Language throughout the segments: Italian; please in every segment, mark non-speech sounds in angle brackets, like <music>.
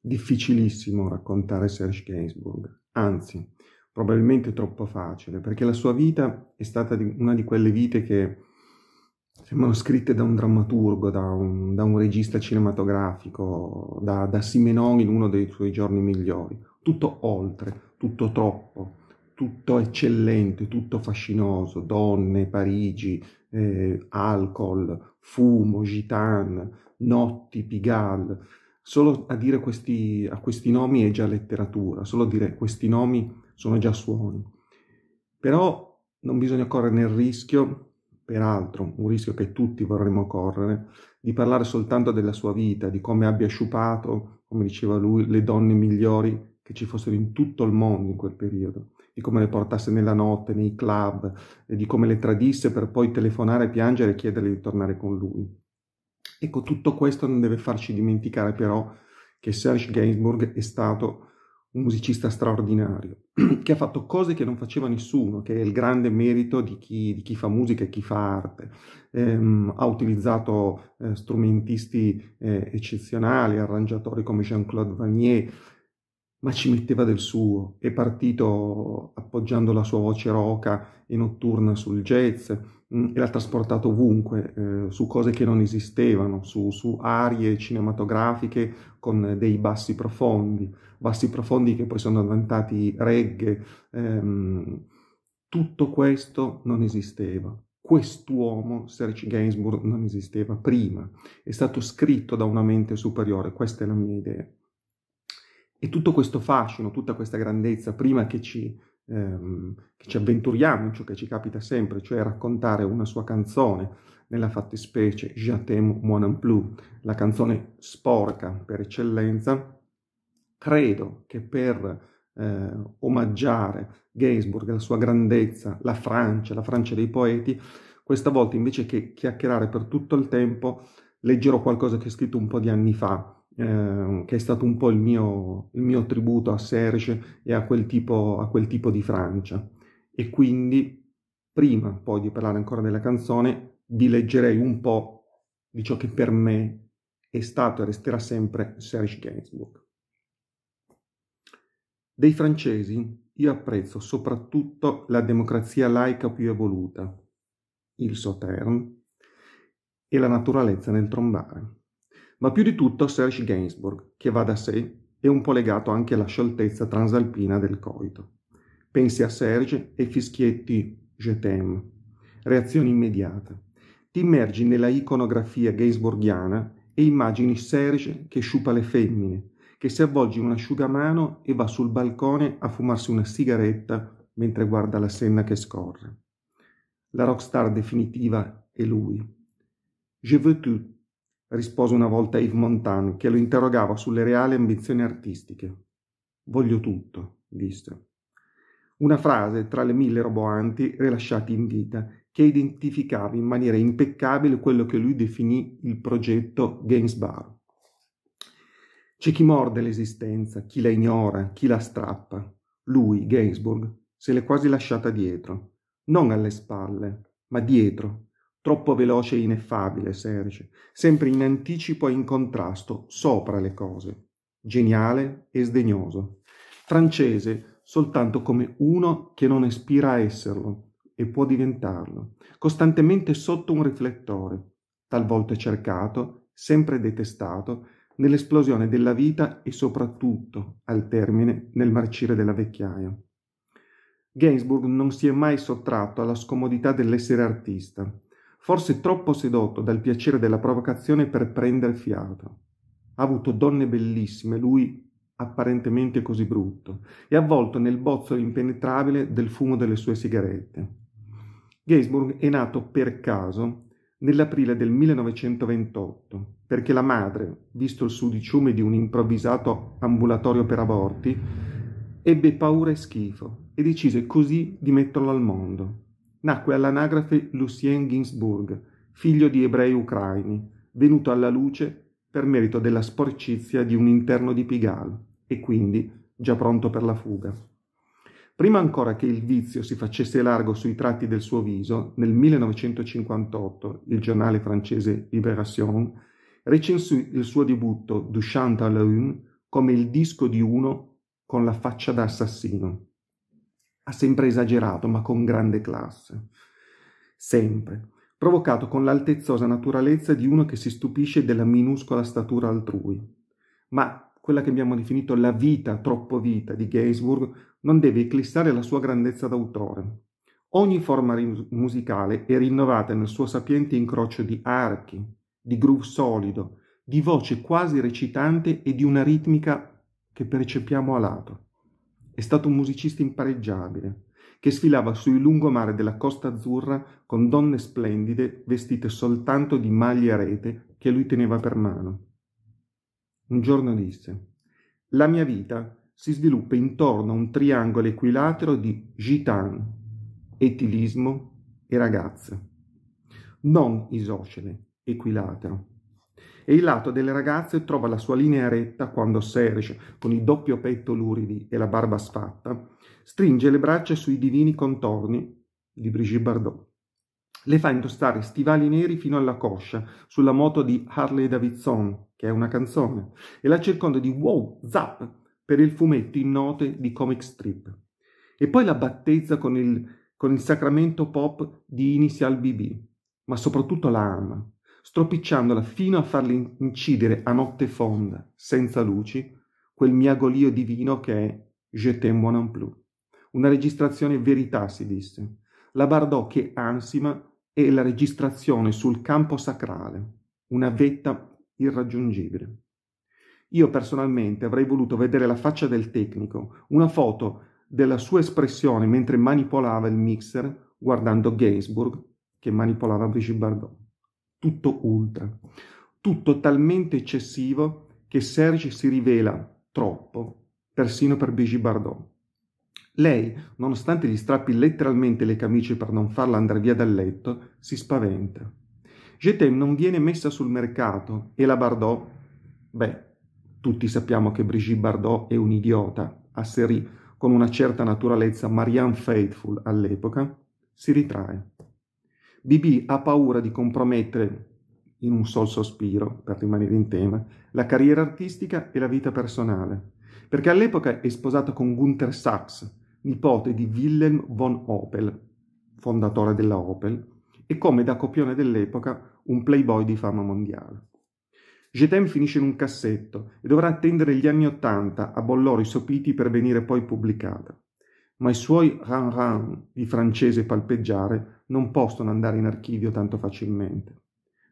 difficilissimo raccontare Serge Gainsbourg, anzi, probabilmente troppo facile, perché la sua vita è stata una di quelle vite che sembrano scritte da un drammaturgo, da un, da un regista cinematografico, da, da Simenon in uno dei suoi giorni migliori. Tutto oltre, tutto troppo, tutto eccellente, tutto fascinoso, donne, Parigi, eh, alcol, fumo, gitan, notti, pigalle. Solo a dire questi, a questi nomi è già letteratura, solo a dire questi nomi sono già suoni. Però non bisogna correre nel rischio, peraltro un rischio che tutti vorremmo correre, di parlare soltanto della sua vita, di come abbia sciupato, come diceva lui, le donne migliori che ci fossero in tutto il mondo in quel periodo, di come le portasse nella notte, nei club, e di come le tradisse per poi telefonare, piangere e chiedere di tornare con lui. Ecco, tutto questo non deve farci dimenticare però che Serge Gainsbourg è stato un musicista straordinario, <clears throat> che ha fatto cose che non faceva nessuno, che è il grande merito di chi, di chi fa musica e chi fa arte. Ehm, ha utilizzato eh, strumentisti eh, eccezionali, arrangiatori come Jean-Claude Vanier, ma ci metteva del suo. È partito appoggiando la sua voce roca e notturna sul jazz mm, e l'ha trasportato ovunque, eh, su cose che non esistevano, su, su arie cinematografiche con dei bassi profondi, bassi profondi che poi sono diventati reggae. Ehm, tutto questo non esisteva. Quest'uomo, Serge Gainsbourg, non esisteva prima. È stato scritto da una mente superiore, questa è la mia idea. E tutto questo fascino, tutta questa grandezza, prima che ci, ehm, che ci avventuriamo in ciò che ci capita sempre, cioè raccontare una sua canzone, nella fattispecie Je t'aime moi non plus, la canzone sporca per eccellenza, credo che per eh, omaggiare Gainsbourg, la sua grandezza, la Francia, la Francia dei poeti, questa volta invece che chiacchierare per tutto il tempo, leggerò qualcosa che è scritto un po' di anni fa, Ehm, che è stato un po' il mio, il mio tributo a Serge e a quel, tipo, a quel tipo di Francia. E quindi, prima poi di parlare ancora della canzone, vi leggerei un po' di ciò che per me è stato e resterà sempre Serge Gainsbourg. Dei francesi io apprezzo soprattutto la democrazia laica più evoluta, il Sauternes, e la naturalezza nel trombare ma più di tutto Serge Gainsbourg, che va da sé e un po' legato anche alla scioltezza transalpina del coito. Pensi a Serge e fischietti je t'aime, reazione immediata. Ti immergi nella iconografia gainsbourgiana e immagini Serge che sciupa le femmine, che si avvolge in un asciugamano e va sul balcone a fumarsi una sigaretta mentre guarda la Senna che scorre. La rockstar definitiva è lui. Je veux tout, rispose una volta Yves Montan, che lo interrogava sulle reali ambizioni artistiche. Voglio tutto, disse. Una frase tra le mille roboanti rilasciati in vita che identificava in maniera impeccabile quello che lui definì il progetto Games C'è chi morde l'esistenza, chi la ignora, chi la strappa. Lui, Gainsbourg, se l'è quasi lasciata dietro, non alle spalle, ma dietro, troppo veloce e ineffabile, Serge, sempre in anticipo e in contrasto, sopra le cose, geniale e sdegnoso, francese soltanto come uno che non aspira a esserlo e può diventarlo, costantemente sotto un riflettore, talvolta cercato, sempre detestato, nell'esplosione della vita e soprattutto, al termine, nel marcire della vecchiaia. Gainsbourg non si è mai sottratto alla scomodità dell'essere artista, forse troppo sedotto dal piacere della provocazione per prendere fiato. Ha avuto donne bellissime, lui apparentemente così brutto, e avvolto nel bozzo impenetrabile del fumo delle sue sigarette. Gainsbourg è nato per caso nell'aprile del 1928, perché la madre, visto il sudiciume di un improvvisato ambulatorio per aborti, ebbe paura e schifo e decise così di metterlo al mondo nacque all'anagrafe Lucien Ginsburg, figlio di ebrei ucraini, venuto alla luce per merito della sporcizia di un interno di Pigalle e quindi già pronto per la fuga. Prima ancora che il vizio si facesse largo sui tratti del suo viso, nel 1958 il giornale francese Libération recensì il suo debutto Duchamp à l'Une come il disco di uno con la faccia da assassino. Ha sempre esagerato, ma con grande classe. Sempre. Provocato con l'altezzosa naturalezza di uno che si stupisce della minuscola statura altrui. Ma quella che abbiamo definito la vita, troppo vita, di Gainsbourg non deve eclissare la sua grandezza d'autore. Ogni forma musicale è rinnovata nel suo sapiente incrocio di archi, di groove solido, di voce quasi recitante e di una ritmica che percepiamo a lato. È stato un musicista impareggiabile, che sfilava sui lungomare della Costa Azzurra con donne splendide vestite soltanto di maglie a rete che lui teneva per mano. Un giorno disse: La mia vita si sviluppa intorno a un triangolo equilatero di gitan, etilismo e ragazze. Non isocele, equilatero e il lato delle ragazze trova la sua linea retta quando Serge, con il doppio petto luridi e la barba sfatta, stringe le braccia sui divini contorni di Brigitte Bardot. Le fa indossare stivali neri fino alla coscia sulla moto di Harley Davidson, che è una canzone, e la circonda di wow, zap, per il fumetto in note di comic strip. E poi la battezza con il, con il sacramento pop di Initial BB, ma soprattutto la ama, stropicciandola fino a farle incidere a notte fonda, senza luci, quel miagolio divino che è Je t'aime moi non plus. Una registrazione verità, si disse. La Bardò che ansima è la registrazione sul campo sacrale, una vetta irraggiungibile. Io personalmente avrei voluto vedere la faccia del tecnico, una foto della sua espressione mentre manipolava il mixer guardando Gainsbourg che manipolava Brigitte Bardot tutto ultra, tutto talmente eccessivo che Serge si rivela troppo, persino per Brigitte Bardot. Lei, nonostante gli strappi letteralmente le camicie per non farla andare via dal letto, si spaventa. Jetem non viene messa sul mercato e la Bardot, beh, tutti sappiamo che Brigitte Bardot è un idiota, asserì con una certa naturalezza Marianne Faithful all'epoca, si ritrae. BB ha paura di compromettere, in un sol sospiro, per rimanere in tema, la carriera artistica e la vita personale, perché all'epoca è sposata con Gunther Sachs, nipote di Wilhelm von Opel, fondatore della Opel, e come da copione dell'epoca un playboy di fama mondiale. Getem finisce in un cassetto e dovrà attendere gli anni Ottanta a bollori sopiti per venire poi pubblicata ma i suoi ran ran di francese palpeggiare non possono andare in archivio tanto facilmente.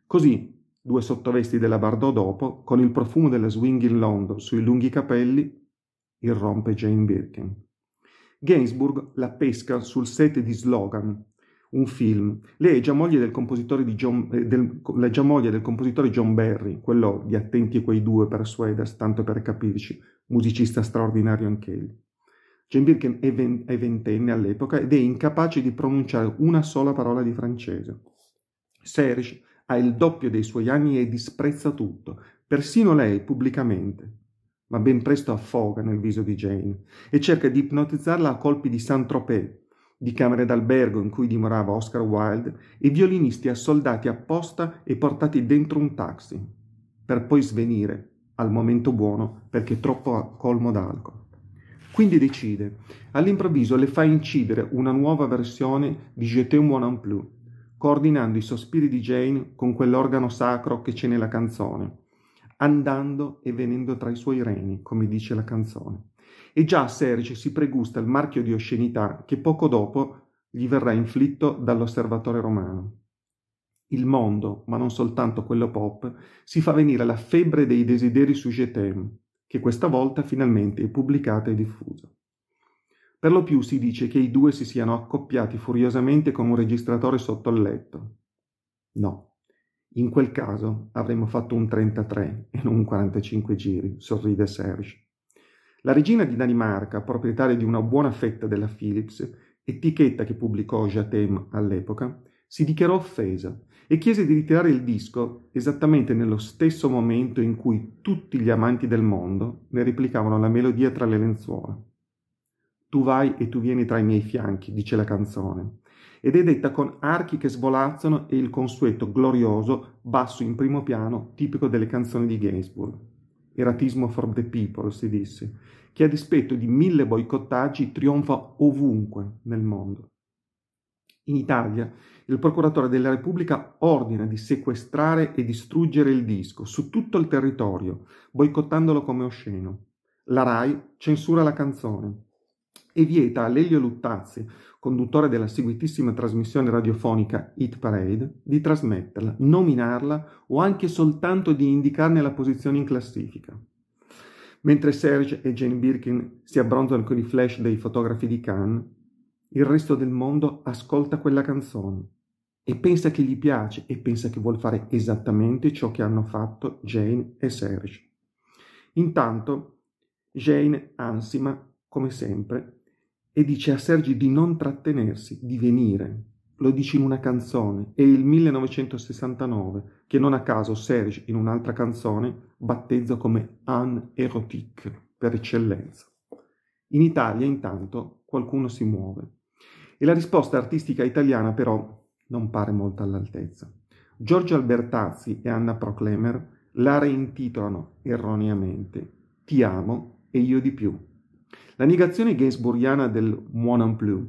Così, due sottovesti della Bardot dopo, con il profumo della swing in London sui lunghi capelli, irrompe Jane Birkin. Gainsbourg la pesca sul set di Slogan, un film. Lei è già moglie del compositore, di John, eh, del, già moglie del compositore John Barry, quello di Attenti a quei due per Suedas, tanto per capirci, musicista straordinario anch'egli. Jane Birkin è ventenne all'epoca ed è incapace di pronunciare una sola parola di francese. Serge ha il doppio dei suoi anni e disprezza tutto, persino lei pubblicamente. Ma ben presto affoga nel viso di Jane e cerca di ipnotizzarla a colpi di Saint-Tropez, di camere d'albergo in cui dimorava Oscar Wilde e violinisti assoldati apposta e portati dentro un taxi, per poi svenire al momento buono perché troppo colmo d'alcol. Quindi decide. All'improvviso le fa incidere una nuova versione di Je t'aime en plus, coordinando i sospiri di Jane con quell'organo sacro che c'è nella canzone, andando e venendo tra i suoi reni, come dice la canzone. E già Serge si pregusta il marchio di oscenità che poco dopo gli verrà inflitto dall'osservatore romano. Il mondo, ma non soltanto quello pop, si fa venire la febbre dei desideri su Je t'aime che questa volta finalmente è pubblicata e diffusa. Per lo più si dice che i due si siano accoppiati furiosamente con un registratore sotto il letto. No, in quel caso avremmo fatto un 33 e non un 45 giri, sorride Serge. La regina di Danimarca, proprietaria di una buona fetta della Philips, etichetta che pubblicò Jatem all'epoca, si dichiarò offesa e chiese di ritirare il disco esattamente nello stesso momento in cui tutti gli amanti del mondo ne replicavano la melodia tra le lenzuola. Tu vai e tu vieni tra i miei fianchi, dice la canzone, ed è detta con archi che svolazzano e il consueto glorioso basso in primo piano tipico delle canzoni di Gainsbourg. Eratismo for the people, si disse, che a dispetto di mille boicottaggi trionfa ovunque nel mondo. In Italia il procuratore della Repubblica ordina di sequestrare e distruggere il disco su tutto il territorio, boicottandolo come osceno. La RAI censura la canzone e vieta a Lelio Luttazzi, conduttore della seguitissima trasmissione radiofonica Hit Parade, di trasmetterla, nominarla o anche soltanto di indicarne la posizione in classifica. Mentre Serge e Jane Birkin si abbronzano con i flash dei fotografi di Cannes, il resto del mondo ascolta quella canzone e pensa che gli piace e pensa che vuol fare esattamente ciò che hanno fatto Jane e Serge. Intanto Jane ansima, come sempre, e dice a Serge di non trattenersi, di venire. Lo dice in una canzone, è il 1969, che non a caso Serge in un'altra canzone battezza come un Erotique per eccellenza. In Italia intanto qualcuno si muove e la risposta artistica italiana però non pare molto all'altezza. Giorgio Albertazzi e Anna Proclemer la reintitolano erroneamente Ti amo e io di più. La negazione gainsbourgiana del moi non plus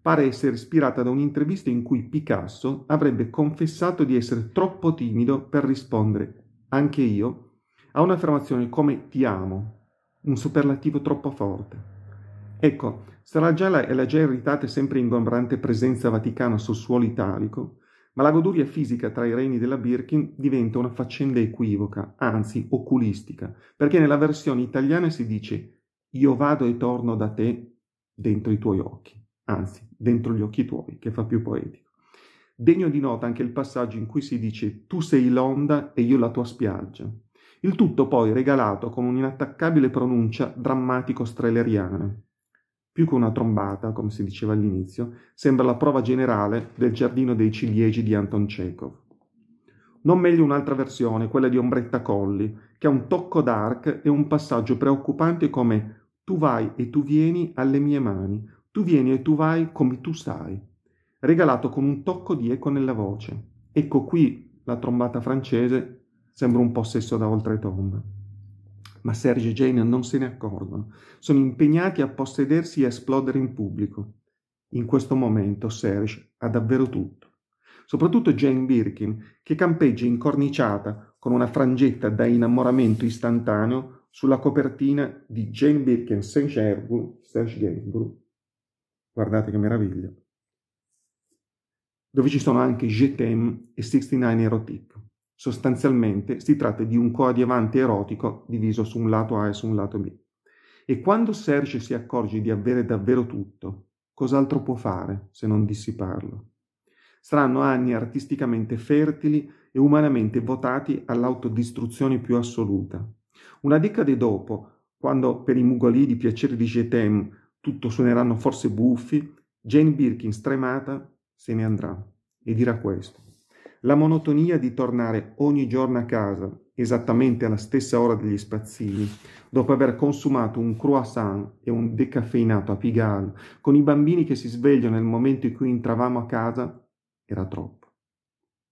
pare essere ispirata da un'intervista in cui Picasso avrebbe confessato di essere troppo timido per rispondere anche io a un'affermazione come ti amo, un superlativo troppo forte. Ecco, sarà già la già irritata e sempre ingombrante presenza vaticana sul suolo italico, ma la goduria fisica tra i reni della Birkin diventa una faccenda equivoca, anzi oculistica, perché nella versione italiana si dice io vado e torno da te dentro i tuoi occhi, anzi dentro gli occhi tuoi, che fa più poetico. Degno di nota anche il passaggio in cui si dice tu sei l'onda e io la tua spiaggia. Il tutto poi regalato con un'inattaccabile pronuncia drammatico-streleriana. Più che una trombata, come si diceva all'inizio, sembra la prova generale del giardino dei ciliegi di Anton Chekhov. Non meglio un'altra versione, quella di Ombretta Colli, che ha un tocco d'arc e un passaggio preoccupante come tu vai e tu vieni alle mie mani, tu vieni e tu vai come tu sai, regalato con un tocco di eco nella voce. Ecco qui la trombata francese sembra un possesso da oltretomba ma Serge e Jane non se ne accorgono. Sono impegnati a possedersi e a esplodere in pubblico. In questo momento Serge ha davvero tutto. Soprattutto Jane Birkin, che campeggia incorniciata con una frangetta da innamoramento istantaneo sulla copertina di Jane Birkin Serge Gainsbourg. Guardate che meraviglia. Dove ci sono anche Je e 69 Erotique. Sostanzialmente si tratta di un coadiuvante erotico diviso su un lato A e su un lato B. E quando Serge si accorge di avere davvero tutto, cos'altro può fare se non dissiparlo? Saranno anni artisticamente fertili e umanamente votati all'autodistruzione più assoluta. Una decade dopo, quando per i di piacere di Getem tutto suoneranno forse buffi, Jane Birkin stremata se ne andrà e dirà questo la monotonia di tornare ogni giorno a casa, esattamente alla stessa ora degli spazzini, dopo aver consumato un croissant e un decaffeinato a Pigalle, con i bambini che si svegliano nel momento in cui entravamo a casa, era troppo.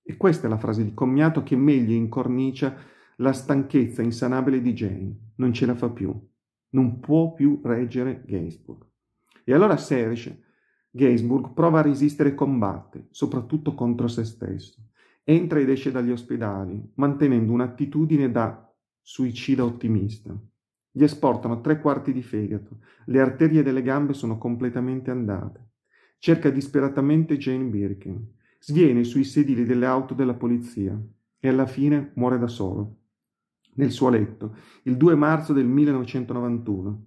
E questa è la frase di commiato che meglio incornicia la stanchezza insanabile di Jane. Non ce la fa più. Non può più reggere Gainsbourg. E allora Serge, Gainsbourg prova a resistere e combatte, soprattutto contro se stesso entra ed esce dagli ospedali, mantenendo un'attitudine da suicida ottimista. Gli esportano tre quarti di fegato, le arterie delle gambe sono completamente andate. Cerca disperatamente Jane Birkin, sviene sui sedili delle auto della polizia e alla fine muore da solo, nel suo letto, il 2 marzo del 1991.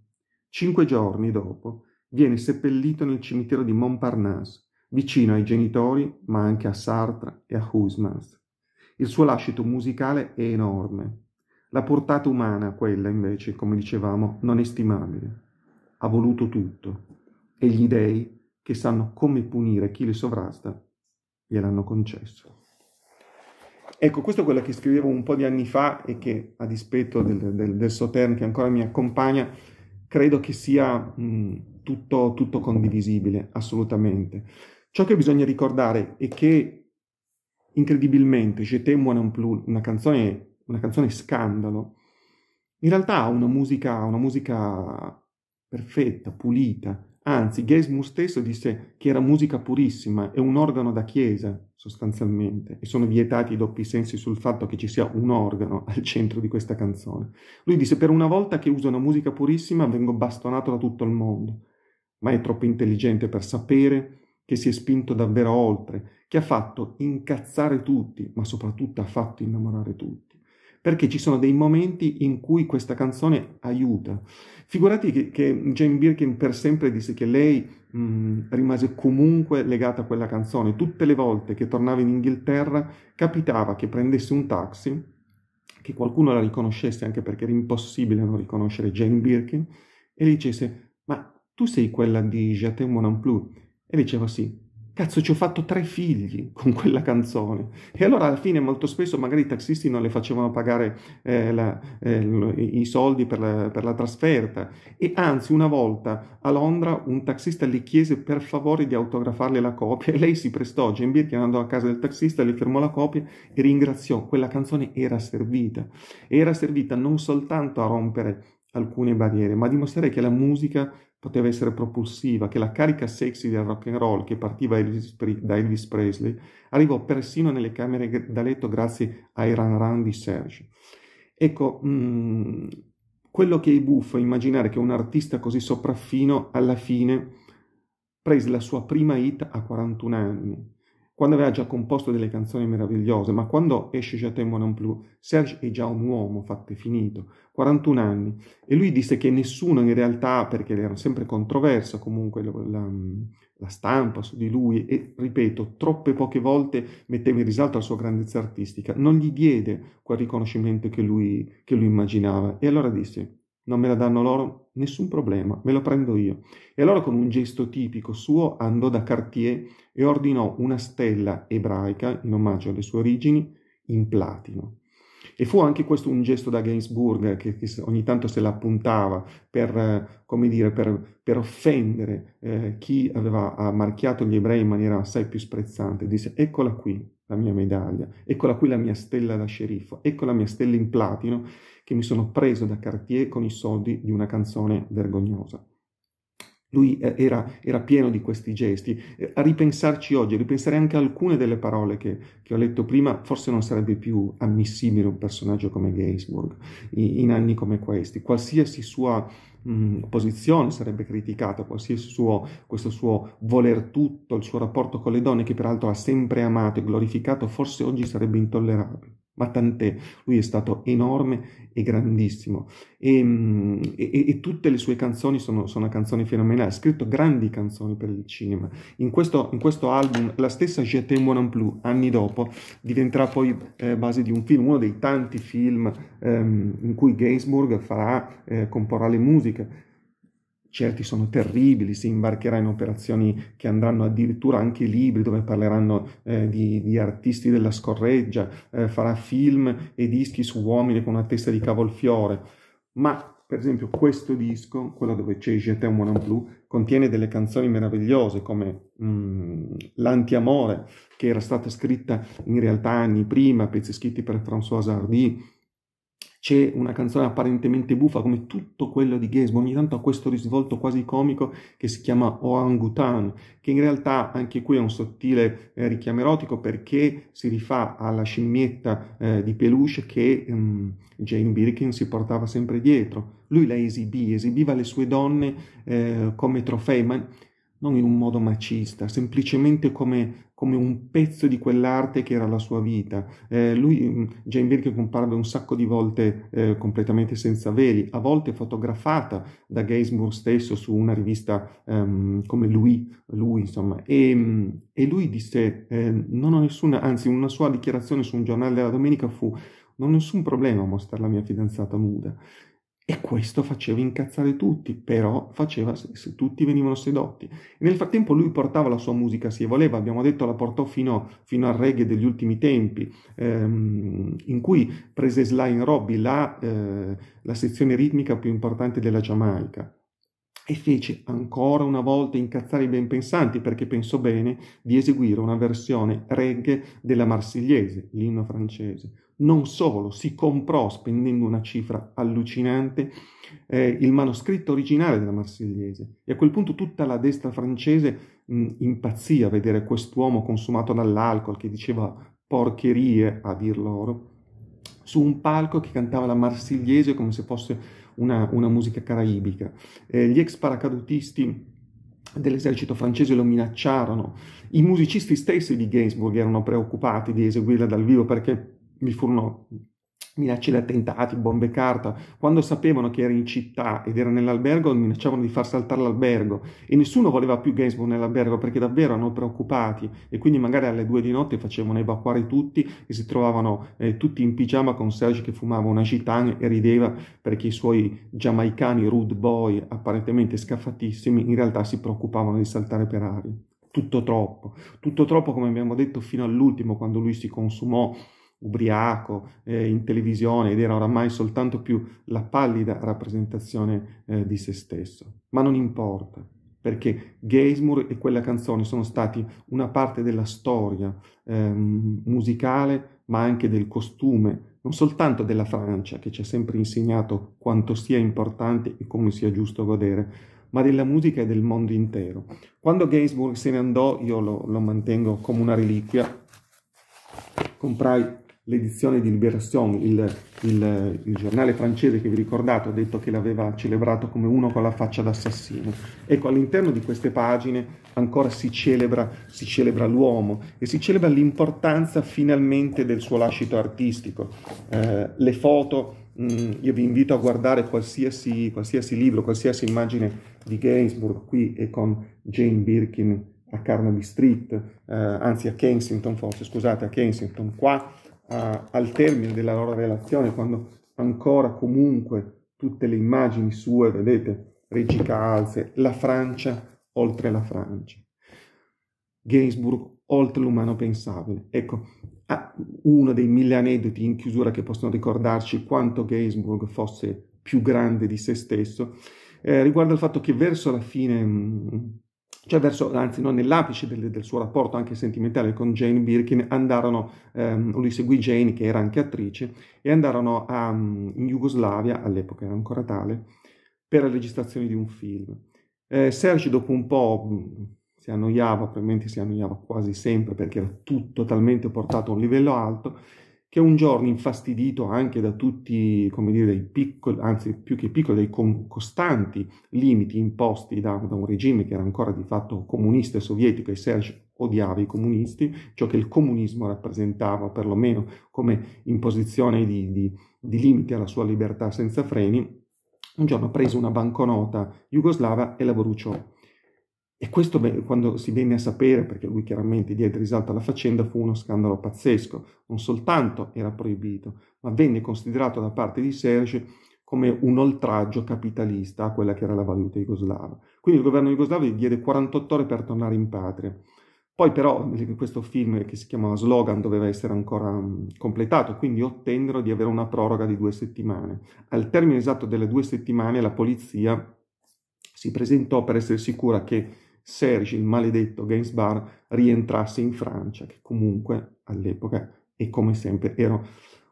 Cinque giorni dopo viene seppellito nel cimitero di Montparnasse, vicino ai genitori ma anche a Sartre e a Huysmans. Il suo lascito musicale è enorme. La portata umana, quella invece, come dicevamo, non è stimabile. Ha voluto tutto. E gli dèi, che sanno come punire chi li sovrasta, gliel'hanno concesso. Ecco, questo è quello che scrivevo un po' di anni fa e che, a dispetto del, del, del Sotern che ancora mi accompagna, credo che sia mh, tutto, tutto condivisibile, assolutamente. Ciò che bisogna ricordare è che incredibilmente Je t'aime moi non plus, una canzone, una canzone scandalo, in realtà ha una musica, una musica perfetta, pulita, Anzi, Gesmus stesso disse che era musica purissima, è un organo da chiesa, sostanzialmente, e sono vietati i doppi sensi sul fatto che ci sia un organo al centro di questa canzone. Lui disse, per una volta che uso una musica purissima vengo bastonato da tutto il mondo, ma è troppo intelligente per sapere che si è spinto davvero oltre, che ha fatto incazzare tutti, ma soprattutto ha fatto innamorare tutti. Perché ci sono dei momenti in cui questa canzone aiuta. Figurati che, che Jane Birkin per sempre disse che lei mh, rimase comunque legata a quella canzone. Tutte le volte che tornava in Inghilterra capitava che prendesse un taxi, che qualcuno la riconoscesse, anche perché era impossibile non riconoscere Jane Birkin, e le dicesse, ma tu sei quella di Jatem Mon Plus, e dice così, cazzo ci ho fatto tre figli con quella canzone e allora alla fine molto spesso magari i taxisti non le facevano pagare eh, la, eh, i soldi per la, per la, trasferta e anzi una volta a Londra un taxista le chiese per favore di autografarle la copia e lei si prestò, Jane Birkin andò a casa del taxista, le firmò la copia e ringraziò, quella canzone era servita era servita non soltanto a rompere alcune barriere ma a dimostrare che la musica poteva essere propulsiva, che la carica sexy del rock and roll che partiva da Elvis Presley arrivò persino nelle camere da letto grazie ai run run di Serge. Ecco, mh, mm, quello che è buffo è immaginare che un artista così sopraffino alla fine prese la sua prima hit a 41 anni, quando aveva già composto delle canzoni meravigliose, ma quando esce Je t'aime non plus, Serge è già un uomo, fatto e finito, 41 anni, e lui disse che nessuno in realtà, perché era sempre controverso comunque la, la, la, stampa su di lui, e ripeto, troppe poche volte metteva in risalto la sua grandezza artistica, non gli diede quel riconoscimento che lui, che lui immaginava, e allora disse, non me la danno loro? Nessun problema, me lo prendo io. E allora con un gesto tipico suo andò da Cartier e ordinò una stella ebraica in omaggio alle sue origini in platino. E fu anche questo un gesto da Gainsbourg che, che ogni tanto se l'appuntava per, come dire, per, per offendere eh, chi aveva marchiato gli ebrei in maniera assai più sprezzante. Disse eccola qui la mia medaglia, eccola qui la mia stella da sceriffo, ecco la mia stella in platino che mi sono preso da Cartier con i soldi di una canzone vergognosa. Lui eh, era, era, pieno di questi gesti. Eh, a ripensarci oggi, a ripensare anche alcune delle parole che, che ho letto prima, forse non sarebbe più ammissibile un personaggio come Gainsbourg in anni come questi. Qualsiasi sua mh, mm, posizione sarebbe criticata, qualsiasi suo, questo suo voler tutto, il suo rapporto con le donne, che peraltro ha sempre amato e glorificato, forse oggi sarebbe intollerabile ma tant'è, lui è stato enorme e grandissimo ehm, e, e, e tutte le sue canzoni sono, sono, canzoni fenomenali, ha scritto grandi canzoni per il cinema. In questo, in questo album la stessa Je t'aime non plus, anni dopo, diventerà poi eh, base di un film, uno dei tanti film ehm, in cui Gainsbourg farà, eh, comporrà le musiche certi sono terribili, si imbarcherà in operazioni che andranno addirittura anche libri dove parleranno eh, di, di, artisti della scorreggia, eh, farà film e dischi su uomini con una testa di cavolfiore, ma per esempio questo disco, quello dove c'è Je t'aime mon blu, contiene delle canzoni meravigliose come mh, mm, L'antiamore, che era stata scritta in realtà anni prima, pezzi scritti per François Hardy, c'è una canzone apparentemente buffa come tutto quello di Gainsbourg, ogni tanto ha questo risvolto quasi comico che si chiama Oangutan, che in realtà anche qui è un sottile eh, richiamo erotico perché si rifà alla scimmietta eh, di peluche che ehm, Jane Birkin si portava sempre dietro. Lui la esibì, esibiva le sue donne eh, come trofei, ma non in un modo macista, semplicemente come come un pezzo di quell'arte che era la sua vita. Eh, lui, mm, Jane Birkin comparve un sacco di volte eh, completamente senza veli, a volte fotografata da Gainsbourg stesso su una rivista ehm, come lui, lui insomma, e, mm, e lui disse, eh, non ho nessuna, anzi una sua dichiarazione su un giornale della domenica fu, non ho nessun problema a mostrare la mia fidanzata nuda. E questo faceva incazzare tutti, però faceva, tutti venivano sedotti. E nel frattempo lui portava la sua musica se voleva, abbiamo detto la portò fino, fino al reggae degli ultimi tempi, ehm, in cui prese Sly Robbie, la, eh, la sezione ritmica più importante della Giamaica e fece ancora una volta incazzare i ben pensanti perché pensò bene di eseguire una versione reggae della Marsigliese, l'inno francese. Non solo, si comprò spendendo una cifra allucinante eh, il manoscritto originale della Marsigliese e a quel punto tutta la destra francese mh, mm, impazzì a vedere quest'uomo consumato dall'alcol che diceva porcherie a dir loro su un palco che cantava la Marsigliese come se fosse una, una musica caraibica. Eh, gli ex paracadutisti dell'esercito francese lo minacciarono, i musicisti stessi di Gainsbourg erano preoccupati di eseguirla dal vivo perché vi furono minacce di attentati, bombe carta, quando sapevano che era in città ed era nell'albergo minacciavano di far saltare l'albergo e nessuno voleva più Gainsbourg nell'albergo perché davvero erano preoccupati e quindi magari alle due di notte facevano evacuare tutti e si trovavano eh, tutti in pigiama con Serge che fumava una gitana e rideva perché i suoi giamaicani rude boy apparentemente scaffatissimi in realtà si preoccupavano di saltare per aria. Tutto troppo, tutto troppo come abbiamo detto fino all'ultimo quando lui si consumò ubriaco eh, in televisione ed era oramai soltanto più la pallida rappresentazione eh, di se stesso. Ma non importa, perché Gainsmoor e quella canzone sono stati una parte della storia ehm, musicale, ma anche del costume, non soltanto della Francia, che ci ha sempre insegnato quanto sia importante e come sia giusto godere, ma della musica e del mondo intero. Quando Gainsbourg se ne andò, io lo, lo mantengo come una reliquia, comprai l'edizione di Libération, il, il, il, giornale francese che vi ricordate, ho detto che l'aveva celebrato come uno con la faccia d'assassino. Ecco, all'interno di queste pagine ancora si celebra, si celebra l'uomo e si celebra l'importanza finalmente del suo lascito artistico. Eh, le foto, mh, mm, io vi invito a guardare qualsiasi, qualsiasi libro, qualsiasi immagine di Gainsbourg qui e con Jane Birkin a Carnaby Street, eh, anzi a Kensington forse, scusate, a Kensington qua, a, al termine della loro relazione, quando ancora comunque tutte le immagini sue, vedete, Regi Calze, la Francia oltre la Francia, Gainsbourg oltre l'umano pensabile. Ecco, uno dei mille aneddoti in chiusura che possono ricordarci quanto Gainsbourg fosse più grande di se stesso, eh, riguarda il fatto che verso la fine mh, mm, cioè verso, anzi no, nell'apice del, del, suo rapporto anche sentimentale con Jane Birkin, andarono, ehm, lui seguì Jane che era anche attrice, e andarono a, mm, in Jugoslavia, all'epoca era ancora tale, per la registrazione di un film. Eh, Sergi dopo un po' mm, si annoiava, probabilmente si annoiava quasi sempre perché era tutto talmente portato a un livello alto, che un giorno, infastidito anche da tutti, come dire, dei piccoli, anzi più che piccoli, dei con, costanti limiti imposti da, da, un regime che era ancora di fatto comunista e sovietico, e Serge odiava i comunisti, ciò che il comunismo rappresentava, perlomeno come imposizione di, di, di limiti alla sua libertà senza freni, un giorno prese una banconota jugoslava e la bruciò. E questo quando si venne a sapere, perché lui chiaramente diede risalto alla faccenda, fu uno scandalo pazzesco. Non soltanto era proibito, ma venne considerato da parte di Serge come un oltraggio capitalista a quella che era la valuta jugoslava. Quindi il governo jugoslavo gli diede 48 ore per tornare in patria. Poi però questo film che si chiamava Slogan doveva essere ancora mm, completato, quindi ottennero di avere una proroga di due settimane. Al termine esatto delle due settimane la polizia si presentò per essere sicura che Serge, il maledetto Gainsbourg, rientrasse in Francia, che comunque all'epoca e come sempre era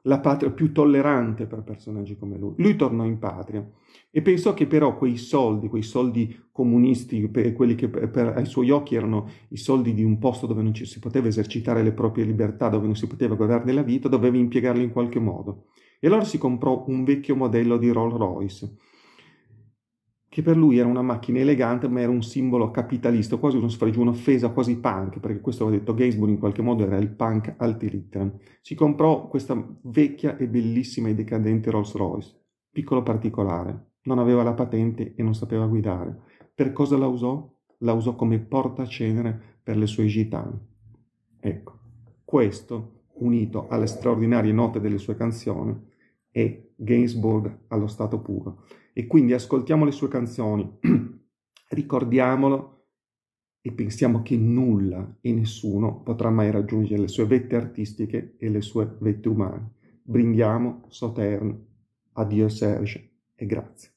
la patria più tollerante per personaggi come lui. Lui tornò in patria e pensò che però quei soldi, quei soldi comunisti, quelli che per, per, ai suoi occhi erano i soldi di un posto dove non ci si poteva esercitare le proprie libertà, dove non si poteva goderne la vita, doveva impiegarli in qualche modo. E allora si comprò un vecchio modello di Rolls Royce che per lui era una macchina elegante ma era un simbolo capitalista, quasi uno sfregio, un'offesa quasi punk, perché questo aveva detto Gainsbourg in qualche modo era il punk altilitteram. Si comprò questa vecchia e bellissima e decadente Rolls Royce, piccolo particolare, non aveva la patente e non sapeva guidare. Per cosa la usò? La usò come portacenere per le sue gitane. Ecco, questo, unito alle straordinarie note delle sue canzoni, è Gainsbourg allo stato puro e quindi ascoltiamo le sue canzoni, <clears throat> ricordiamolo e pensiamo che nulla e nessuno potrà mai raggiungere le sue vette artistiche e le sue vette umane. Brindiamo Sautern, addio Serge e grazie.